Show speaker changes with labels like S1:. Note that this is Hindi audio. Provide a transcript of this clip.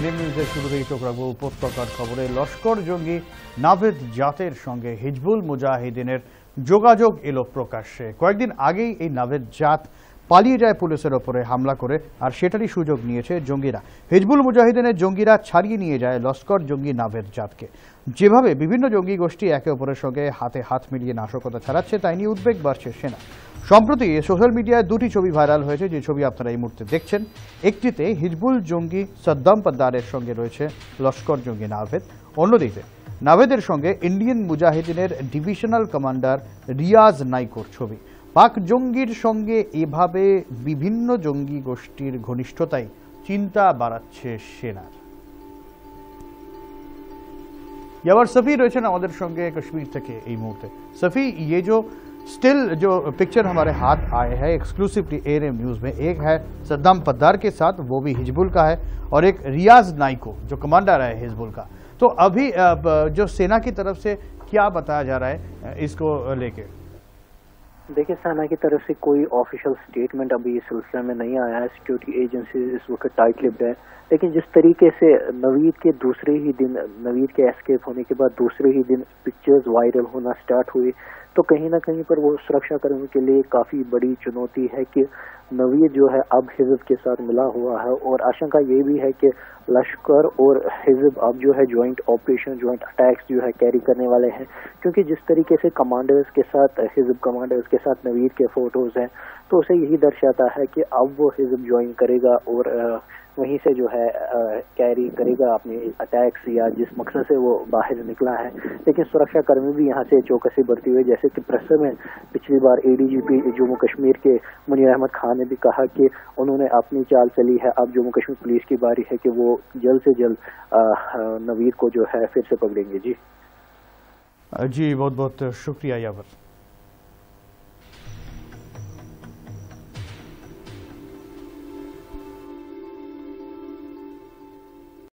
S1: ফিল্ম নিউজের চোখ রাখবো উপত্যকার খবরে লস্কর জঙ্গি নাভেদ জাতের সঙ্গে হিজবুল মুজাহিদিনের যোগাযোগ এলো প্রকাশ্যে কয়েকদিন আগেই এই নাভেদ জাত পালিয়ে যায় পুলিশের ওপরে হামলা করে আর সেটারই সুযোগ নিয়েছে জঙ্গিরা হিজবুল মুজাহিদিনের জঙ্গিরা ছাড়িয়ে নিয়ে যায় লস্কর জঙ্গি নাভেদ জাতকে যেভাবে বিভিন্ন জঙ্গি গোষ্ঠী একে অপরের সঙ্গে হাতে হাত মিলিয়ে নাশকতা ছাড়াচ্ছে তাই নিয়ে উদ্বেগ বাড়ছে সেনা সম্প্রতি সোশ্যাল মিডিয়ায় দুটি ছবি ভাইরাল হয়েছে যে ছবি আপনারা এই মুহূর্তে দেখছেন একটিতে হিজবুল জঙ্গি সদ্দাম পদ্দারের সঙ্গে রয়েছে লস্কর জঙ্গি নাভেদ অন্যদিকে নাভেদের সঙ্গে ইন্ডিয়ান মুজাহিদিনের ডিভিশনাল কমান্ডার রিয়াজ নাইকোর ছবি पाक জঙ্গির संगे ये विभिन्न जंगी গোষ্ঠীর घनीष्ठत चिंता বাড়াচ্ছে सेंार यार सफ़ी रहे हमारे संगे कश्मीर थे मुहूर्ते सफ़ी ये जो स्टिल जो पिक्चर हमारे हाथ आए हैं एक्सक्लूसिवली एन एम न्यूज़ में एक है सद्दाम पद्दार के साथ वो भी हिजबुल का है और एक रियाज नाइको जो कमांडर है हिजबुल का तो अभी जो सेना की तरफ से क्या बताया जा रहा है इसको लेके
S2: देखिए सेना की तरफ से कोई ऑफिशियल स्टेटमेंट अभी इस सिलसिले में नहीं आया है सिक्योरिटी एजेंसी इस वक्त टाइट लिप्ड है लेकिन जिस तरीके से नवीद के दूसरे ही दिन नवीद के एस्केप होने के बाद दूसरे ही दिन पिक्चर्स वायरल होना स्टार्ट हुई तो कहीं ना कहीं पर वो सुरक्षाकर्मियों के लिए काफ़ी बड़ी चुनौती है कि नवीद जो है अब हिजब के साथ मिला हुआ है और आशंका ये भी है कि लश्कर और हिजब अब जो है जॉइंट ऑपरेशन जॉइंट अटैक्स जो है कैरी करने वाले हैं क्योंकि जिस तरीके से कमांडर्स के साथ हिजब कमांडर्स के साथ नवीद के फोटोज हैं तो उसे यही दर्शाता है कि अब वो हिजब ज्वाइन करेगा और वहीं से जो है कैरी करेगा अपने अटैक्स या जिस मकसद से वो बाहर निकला है लेकिन सुरक्षा कर्मी भी यहाँ से चौकसी बरती हुई जैसे कि प्रसर में पिछली बार एडीजीपी जम्मू कश्मीर के मुनीर अहमद खान ने भी कहा कि उन्होंने अपनी चाल चली है अब जम्मू कश्मीर पुलिस की बारी है कि वो जल्द से जल्द नवीद को जो है फिर से पकड़ेंगे जी
S1: जी बहुत बहुत शुक्रिया यावर